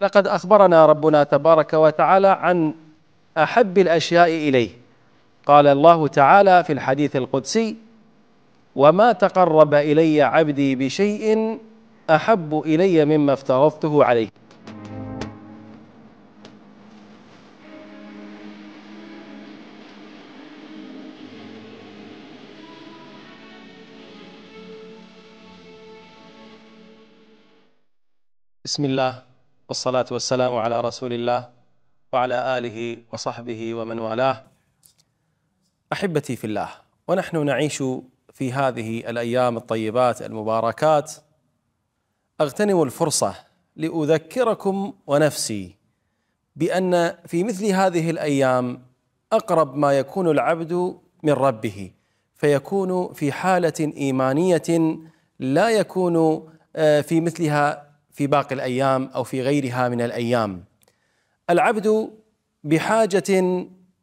لقد أخبرنا ربنا تبارك وتعالى عن أحب الأشياء إليه قال الله تعالى في الحديث القدسي وما تقرب إلي عبدي بشيء أحب إلي مما افترضته عليه بسم الله والصلاة والسلام على رسول الله وعلى آله وصحبه ومن والاه أحبتي في الله ونحن نعيش في هذه الأيام الطيبات المباركات أغتنم الفرصة لأذكركم ونفسي بأن في مثل هذه الأيام أقرب ما يكون العبد من ربه فيكون في حالة إيمانية لا يكون آه، في مثلها في باقي الايام او في غيرها من الايام. العبد بحاجه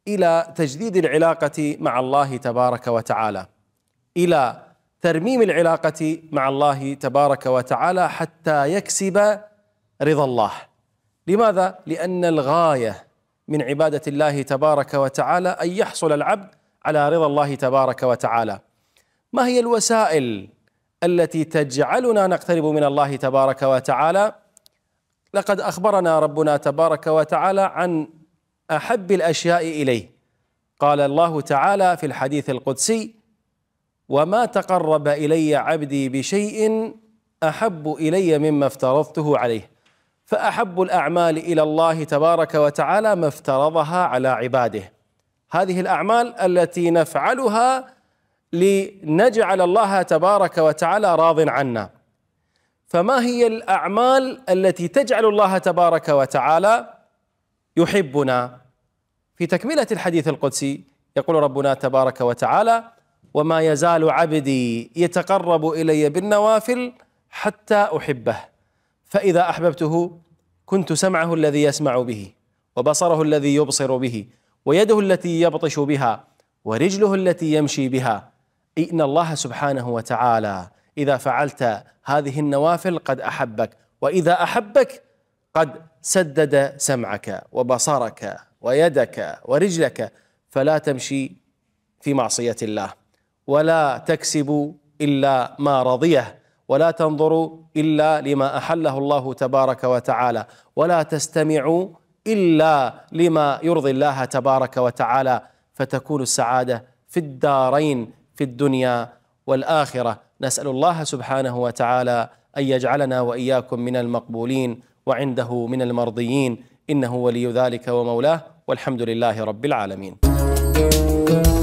الى تجديد العلاقه مع الله تبارك وتعالى. الى ترميم العلاقه مع الله تبارك وتعالى حتى يكسب رضا الله. لماذا؟ لان الغايه من عباده الله تبارك وتعالى ان يحصل العبد على رضا الله تبارك وتعالى. ما هي الوسائل التي تجعلنا نقترب من الله تبارك وتعالى لقد اخبرنا ربنا تبارك وتعالى عن احب الاشياء اليه قال الله تعالى في الحديث القدسي وما تقرب الي عبدي بشيء احب الي مما افترضته عليه فاحب الاعمال الى الله تبارك وتعالى ما افترضها على عباده هذه الاعمال التي نفعلها لنجعل الله تبارك وتعالى راض عنا فما هي الاعمال التي تجعل الله تبارك وتعالى يحبنا في تكمله الحديث القدسي يقول ربنا تبارك وتعالى وما يزال عبدي يتقرب الي بالنوافل حتى احبه فاذا احببته كنت سمعه الذي يسمع به وبصره الذي يبصر به ويده التي يبطش بها ورجله التي يمشي بها إن الله سبحانه وتعالى إذا فعلت هذه النوافل قد أحبك وإذا أحبك قد سدد سمعك وبصرك ويدك ورجلك فلا تمشي في معصية الله ولا تكسب إلا ما رضيه ولا تنظر الا لما احله الله تبارك وتعالى ولا تستمع الا لما يرضي الله تبارك وتعالى فتكون السعاده في الدارين في الدنيا والاخره نسال الله سبحانه وتعالى ان يجعلنا واياكم من المقبولين وعنده من المرضيين انه ولي ذلك ومولاه والحمد لله رب العالمين